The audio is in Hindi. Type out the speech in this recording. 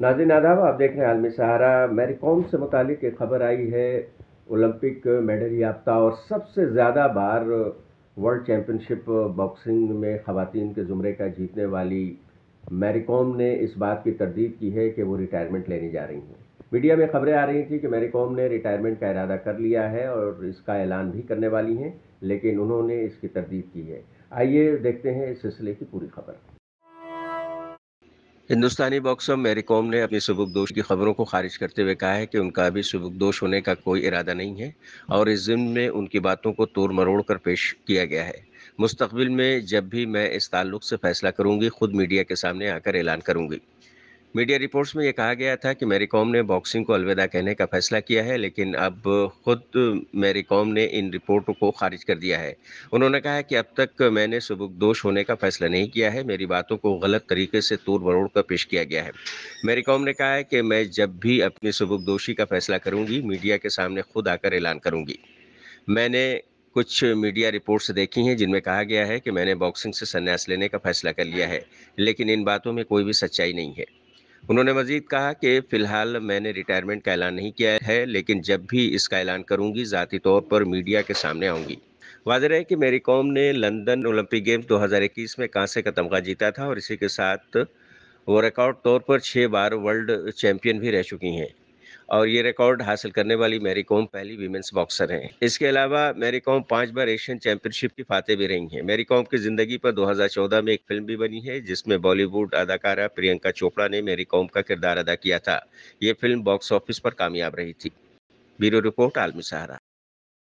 नाजिन आदाब आप देख रहे हैं आलमी सहारा मैरीकॉम से मुतालिक एक खबर आई है ओलंपिक मेडल याफ्ता और सबसे ज़्यादा बार वर्ल्ड चैम्पियनशिप बॉक्सिंग में ख़वान के ज़ुमरे का जीतने वाली मैरीकॉम ने इस बात की तरदीद की है कि वो रिटायरमेंट लेने जा रही हैं मीडिया में खबरें आ रही थी कि मैरीकॉम ने रिटायरमेंट का इरादा कर लिया है और इसका ऐलान भी करने वाली हैं लेकिन उन्होंने इसकी तरदीद की है आइए देखते हैं इस सिलसिले की पूरी खबर हिंदुस्तानी बॉक्सर मेरी कॉम ने अपनी सबकदोश की खबरों को खारिज करते हुए कहा है कि उनका अभी सबकदोश होने का कोई इरादा नहीं है और इस जिम में उनकी बातों को तोड़ मरोड़ कर पेश किया गया है मुस्तबिल में जब भी मैं इस ताल्लुक से फैसला करूंगी खुद मीडिया के सामने आकर ऐलान करूंगी मीडिया रिपोर्ट्स में ये कहा गया था कि मैरी कॉम ने बॉक्सिंग को अलविदा कहने का फैसला किया है लेकिन अब खुद मैरी कॉम ने इन रिपोर्टों को खारिज कर दिया है उन्होंने कहा कि अब तक मैंने सबुक दोष होने का फैसला नहीं किया है मेरी बातों को गलत तरीके से तोड़ बरोड़ कर पेश किया गया है मेरी कॉम ने कहा है कि मैं जब भी अपनी सबुक दोषी का फैसला करूँगी मीडिया के सामने खुद आकर ऐलान करूंगी मैंने कुछ मीडिया रिपोर्ट्स देखी हैं जिनमें कहा गया है कि मैंने बॉक्सिंग से संन्यास लेने का फैसला कर लिया है लेकिन इन बातों में कोई भी सच्चाई नहीं है उन्होंने मजीद कहा कि फिलहाल मैंने रिटायरमेंट का ऐलान नहीं किया है लेकिन जब भी इसका ऐलान करूंगी ज़ाती तौर पर मीडिया के सामने आऊंगी वाजह है कि मेरी कॉम ने लंदन ओलंपिक गेम्स 2021 में कांसे का तमगा जीता था और इसी के साथ वो रिकॉर्ड तौर पर छः बार वर्ल्ड चैम्पियन भी रह चुकी हैं और ये रिकॉर्ड हासिल करने वाली मैरी कॉम पहली वीमेंस बॉक्सर हैं इसके अलावा मैरी कॉम पांच बार एशियन चैंपियनशिप की फाते भी रही हैं मैरी कॉम की जिंदगी पर 2014 में एक फिल्म भी बनी है जिसमें बॉलीवुड अदाकारा प्रियंका चोपड़ा ने मैरी कॉम का किरदार अदा किया था ये फिल्म बॉक्स ऑफिस पर कामयाब रही थी ब्यूरो रिपोर्ट आलमी सहारा